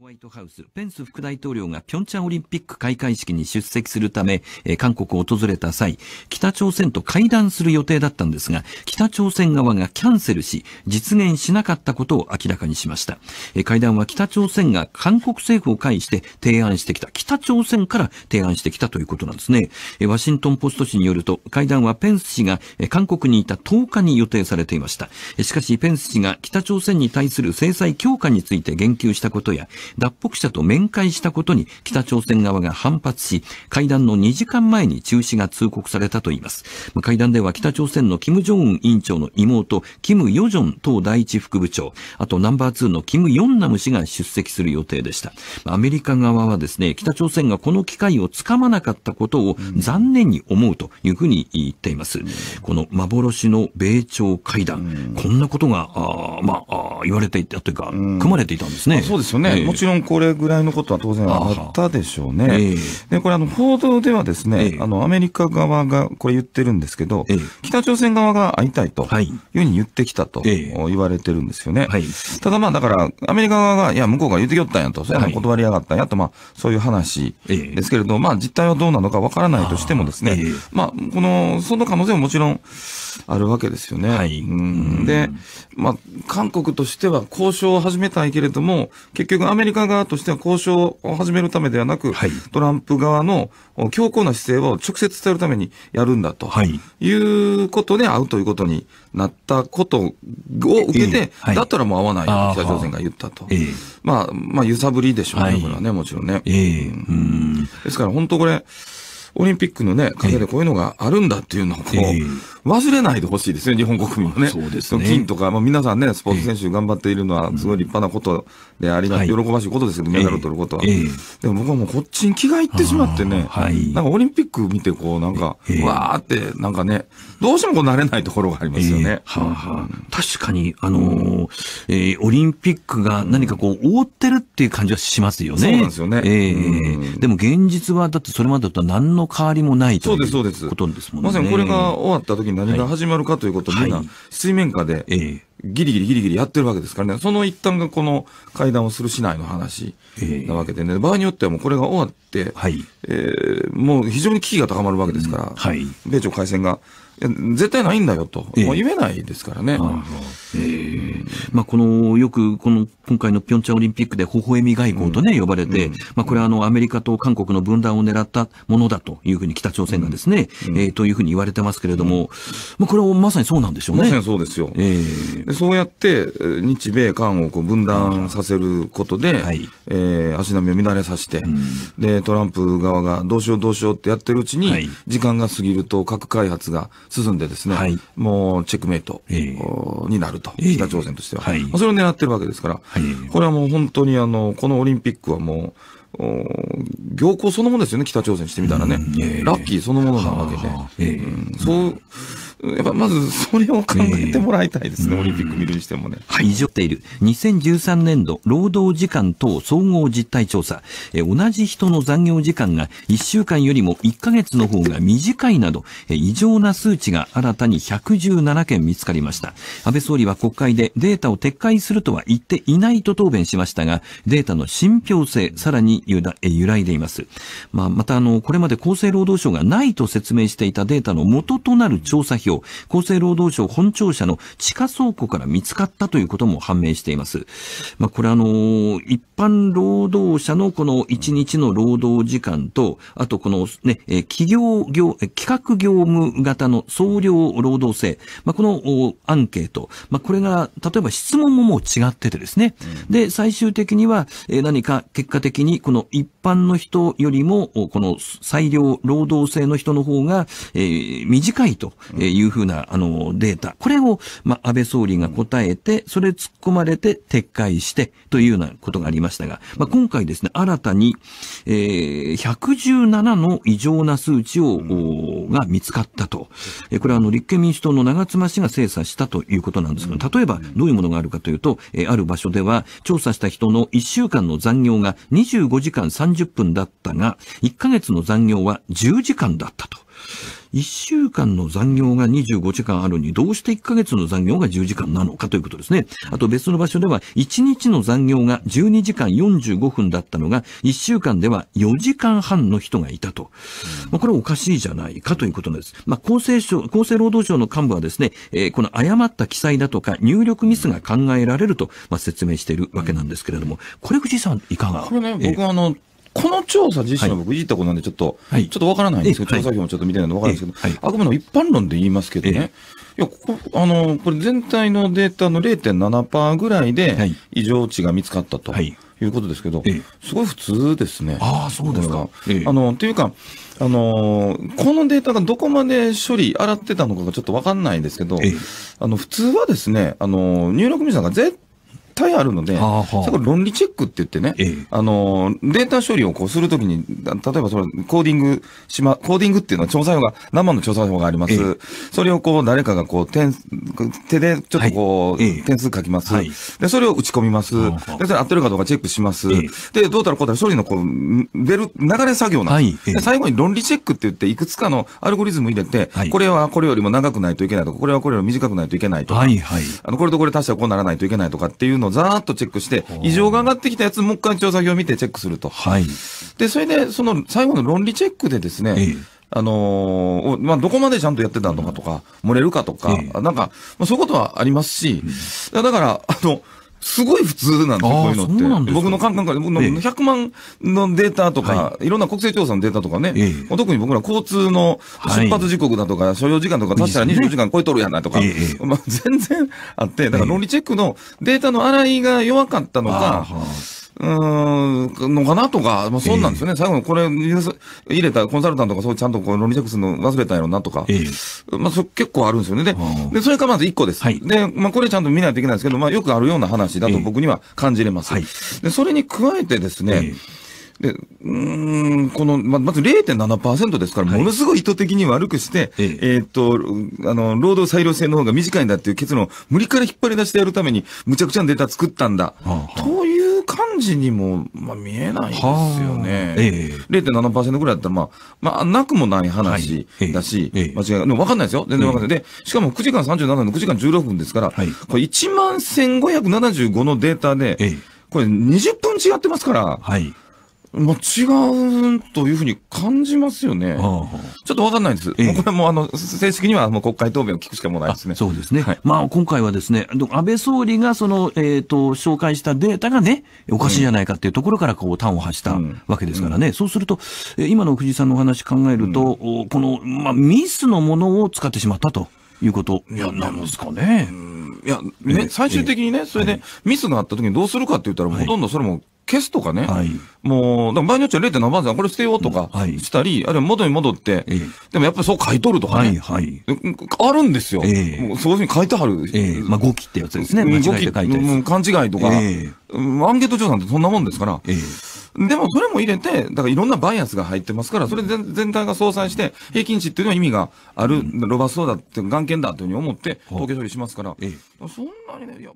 ホワイトハウス、ペンス副大統領が平昌オリンピック開会式に出席するため、えー、韓国を訪れた際、北朝鮮と会談する予定だったんですが、北朝鮮側がキャンセルし、実現しなかったことを明らかにしました。えー、会談は北朝鮮が韓国政府を介して提案してきた、北朝鮮から提案してきたということなんですね。えー、ワシントンポスト紙によると、会談はペンス氏が、えー、韓国にいた10日に予定されていました。しかし、ペンス氏が北朝鮮に対する制裁強化について言及したことや、脱北者と面会したことに北朝鮮側が反発し、会談の2時間前に中止が通告されたといいます。会談では北朝鮮の金正恩委員長の妹、金与正党第一副部長、あとナンバー2の金ヨンナム氏が出席する予定でした。アメリカ側はですね、北朝鮮がこの機会をつかまなかったことを残念に思うというふうに言っています。この幻の米朝会談、こんなことが、あまあ、言われていたというか、組まれていたんですね。そうですよね。ちろんこれぐらいのことは当然あったでしょうね。えー、で、これあの報道ではですね、えー、あのアメリカ側がこれ言ってるんですけど、えー、北朝鮮側が会いたいというふうに言ってきたと言われてるんですよね。はい、ただまあだから、アメリカ側が、いや、向こうが言ってきよったんやと、そういうの断りやがったんやと、まあそういう話ですけれど、まあ実態はどうなのかわからないとしてもですね、まあこの、その可能性ももちろんあるわけですよね。はい、で、まあ韓国としては交渉を始めたいけれども、結局アメリカリカ側としては交渉を始めるためではなく、はい、トランプ側の強硬な姿勢を直接伝えるためにやるんだと、はい、いうことで会うということになったことを受けて、えーはい、だったらもう会わないと北朝鮮が言ったと、えー、まあ、まあ、揺さぶりでしょうね、これはね、もちろんね。えー、うんですから本当これ、オリンピックのね、陰でこういうのがあるんだっていうのをこう、忘れないでほしいですね、日本国民はね。そうですね。金とか、まあ、皆さんね、スポーツ選手頑張っているのは、すごい立派なことでありが、え喜ばしいことですけど、メダルを取ることは。えー、でも僕はもうこっちに気が入ってしまってね、はい、なんかオリンピック見て、こう、なんか、えー、わーって、なんかね、どうしてもこう慣れないところがありますよね。はは確かに、あのー、えー、オリンピックが何かこう、覆ってるっていう感じはしますよね。そうなんですよね。ええでも現実は、だってそれまでだと何の変わりもないということですもんね。そうです、そうです。まさにこれが終わった時に何が始まるかということをみんな水面下でギリギリギリギリやってるわけですからね、その一端がこの会談をする市内の話なわけでね、場合によってはもうこれが終わって、はい、えー、もう非常に危機が高まるわけですから、うんはい、米朝開戦が絶対ないんだよと、もう言えないですからね。まあ、この、よく、この、今回のピョンチャンオリンピックで、微笑み外交とね、呼ばれて、まあ、これはあの、アメリカと韓国の分断を狙ったものだというふうに北朝鮮がですね、えというふうに言われてますけれども、まあ、これはまさにそうなんでしょうね。まさにそうですよ。えー、そうやって、日米韓こを分断させることで、はいえ足並みを乱れさせて、で、トランプ側がどうしようどうしようってやってるうちに、時間が過ぎると核開発が進んでですね、はい、もうチェックメイト、えー、になると、えー、北朝鮮としては。はい、それを狙ってるわけですから、はい、これはもう本当にあの、このオリンピックはもう、行幸そのものですよね、北朝鮮してみたらね、えー、ラッキーそのものなわけで、えーうん、そうやっぱまずそれを考えてもらいたいですね、えー、オリンピック見るにしてもね。はい、以上ている2013年度労働時間等総合実態調査、え同じ人の残業時間が1週間よりも1ヶ月の方が短いなど、え異常な数値が新たに117件見つかりました。安倍総理は国会でデータを撤回するとは言っていないと答弁しましたが、データの信憑性、さらに揺らいでいます。まあ、またあの、これまで厚生労働省がないと説明していたデータの元となる調査表標、厚生労働省本庁舎の地下倉庫から見つかったということも判明しています。まあ、これあのー、一般労働者のこの1日の労働時間と、あとこのね、え企業業、企画業務型の総量労働制、まあ、このアンケート、まあ、これが、例えば質問ももう違っててですね、で、最終的には、え何か結果的にこの一般の人よりも、この裁量労働制の人の方が、え短いといいうふうな、あの、データ。これを、まあ、安倍総理が答えて、それ突っ込まれて撤回して、というようなことがありましたが、まあ、今回ですね、新たに、えー、117の異常な数値を、が見つかったと。えこれは、あの、立憲民主党の長妻氏が精査したということなんですけど、例えば、どういうものがあるかというと、えある場所では、調査した人の1週間の残業が25時間30分だったが、1ヶ月の残業は10時間だったと。1週間の残業が25時間あるに、どうして1ヶ月の残業が10時間なのかということですね。あと別の場所では、1日の残業が12時間45分だったのが、1週間では4時間半の人がいたと。まあ、これおかしいじゃないかということです。まあ、厚生省、厚生労働省の幹部はですね、えー、この誤った記載だとか入力ミスが考えられると、まあ、説明しているわけなんですけれども、これ藤井さんいかがこれね、僕はあの、この調査自身は僕、いじったことなんで、ちょっと、はい、ちょっとわからないんですけど、調査票もちょっと見てないのでわからないんですけど、あくまでも一般論で言いますけどね、いやここあのこれ、全体のデータの0.7%ぐらいで異常値が見つかったと。いうことですけど、すごい普通ですね。ああ、そうですか。あの、というか、あのー、このデータがどこまで処理、洗ってたのかがちょっとわかんないんですけど、あの、普通はですね、あのー、入力ミスがんか絶対あるので、はあはあ、それ論理チェックって言ってね、ええ、あのデータ処理をこうするときに、例えばそれコーディングしま、コーディングっていうのは調査用が、生の調査用があります。え、それをこう誰かがこう点手でちょっとこう、はい、点数書きます、で、それを打ち込みます。はあはあ、で、それ合ってるかどうかチェックします。で、どうたらこうたら処理のこう、出る、流れ作業なんです、はい、で。最後に論理チェックって言って、いくつかのアルゴリズム入れて、これはこれよりも長くないといけないとか、これはこれよりも短くないといけないとか、はいはい、あのこれとこれ足しこうならないといけないとかっていうののざーっとチェックして、異常が上がってきたやつ、もう一回調査票を見てチェックすると。はい。で、それで、その最後の論理チェックでですね、あのー、まあ、どこまでちゃんとやってたのかとか、漏れるかとか、なんか、まあ、そういうことはありますし、だから、あの、すごい普通なんですよ、こういうのって。僕の感覚で、僕の100万のデータとか、い、ろんな国勢調査のデータとかね、特に僕ら交通の出発時刻だとか、所要時間とか足したら24時間超えとるやないとか、まあ、全然あって、だから論理チェックのデータの洗いが弱かったのか、うん、のかなとか、まあ、そうなんですよね、えー、最後のこれ、入れたコンサルタントがそうちゃんとこう論理チェックするの忘れたんやろなとか、えー、まあ、そ結構あるんですよね。で、でそれがまず1個です。はい、で、まあ、これちゃんと見ないといけないですけど、まあ、よくあるような話だと僕には感じれます。えーでそれに加えてですね、で、うん、この、ま、まず0.7%ですから、ものすごい意図的に悪くして、はい、えっと、あの、労働裁量制の方が短いんだっていう結論を無理から引っ張り出してやるために、むちゃくちゃなデータ作ったんだ。はあはあ、といういう感じにも、まあ、見えないですよね。えー、0.7%ぐらいだったら、まあ、まあ、なくもない話だし、はいえー、間違い、でも分かんないですよ。全然分かんない。えー、で、しかも9時間37分9時間16分ですから、はい、これ1万1575のデータで、これ20分違ってますから、はいまあ、違うというふうに感じますよね。ちょっとわかんないです。ええ、これもあの正式にはもう国会答弁を聞くしかもないですね。そうですね。はい、まあ今回はですね、安倍総理がその、えっ、ー、と、紹介したデータがね、おかしいじゃないかっていうところからこう端を発したわけですからね。うんうん、そうすると、今の藤井さんのお話考えると、うん、この、まあミスのものを使ってしまったと。いうことなんですかね。いや、ね、最終的にね、それでミスがあった時にどうするかって言ったら、ほとんどそれも消すとかね、はい、もう、だ場合によっちゃ 0. 7番線、これ捨てようとかしたり、はい、あるいは元に戻って、えー、でもやっぱりそう書いとるとかね、はいはい、あるんですよ、えー、もうそういうふうに書いてある、えー、まあ、誤期ってやつですね、間違えて書いて勘違いとか、えー、アンケート調査ってそんなもんですから。えーでもそれも入れて、だからいろんなバイアスが入ってますから、それ全体が相殺して、平均値っていうのは意味がある、ロバストだって、眼検だというふうに思って、統計処理しますから、そんなにね、いや。